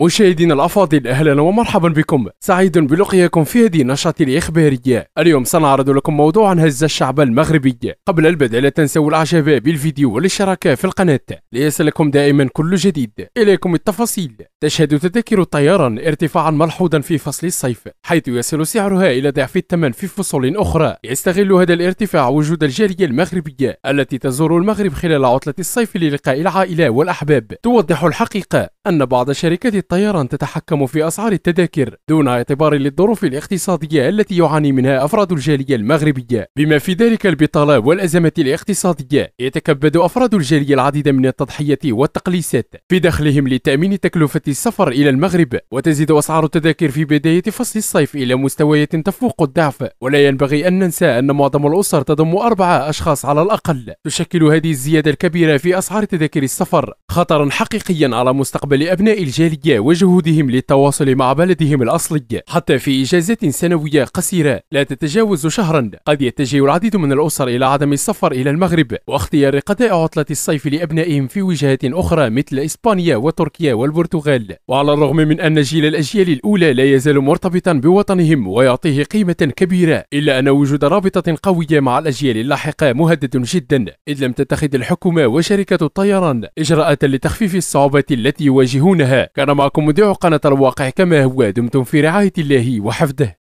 مشاهدينا الافاضل اهلا ومرحبا بكم سعيد بلقياكم في هذه النشره الاخباريه اليوم سنعرض لكم عن هز الشعب المغربي قبل البدء لا تنسوا الاعجاب بالفيديو والاشتراك في القناه ليصلكم دائما كل جديد اليكم التفاصيل تشهد تذاكر الطيران ارتفاعا ملحوظا في فصل الصيف حيث يصل سعرها الى ضعف الثمن في فصول اخرى يستغل هذا الارتفاع وجود الجاليه المغربيه التي تزور المغرب خلال عطله الصيف للقاء العائله والاحباب توضح الحقيقه أن بعض شركات الطيران تتحكم في أسعار التذاكر دون اعتبار للظروف الاقتصادية التي يعاني منها أفراد الجالية المغربية بما في ذلك البطالة والأزمة الاقتصادية يتكبد أفراد الجالية العديد من التضحية والتقليصات في دخلهم لتأمين تكلفة السفر إلى المغرب وتزيد أسعار التذاكر في بداية فصل الصيف إلى مستويات تفوق الضعف ولا ينبغي أن ننسى أن معظم الأسر تضم أربعة أشخاص على الأقل تشكل هذه الزيادة الكبيرة في أسعار تذاكر السفر خطرا حقيقيا على مستقبل صعب لأبناء الجالية وجهودهم للتواصل مع بلدهم الأصلي حتى في إجازات سنوية قصيرة لا تتجاوز شهرا قد يتجه العديد من الأسر إلى عدم السفر إلى المغرب واختيار قضاء عطلة الصيف لأبنائهم في وجهات أخرى مثل إسبانيا وتركيا والبرتغال وعلى الرغم من أن جيل الأجيال الأولى لا يزال مرتبطا بوطنهم ويعطيه قيمة كبيرة إلا أن وجود رابطة قوية مع الأجيال اللاحقة مهدد جدا إذ لم تتخذ الحكومة وشركة الطيران إجراءات لتخفيف الصعوبات التي يواجهونها كان معكم مذيع قناة الواقع كما هو دمتم في رعاية الله وحفظه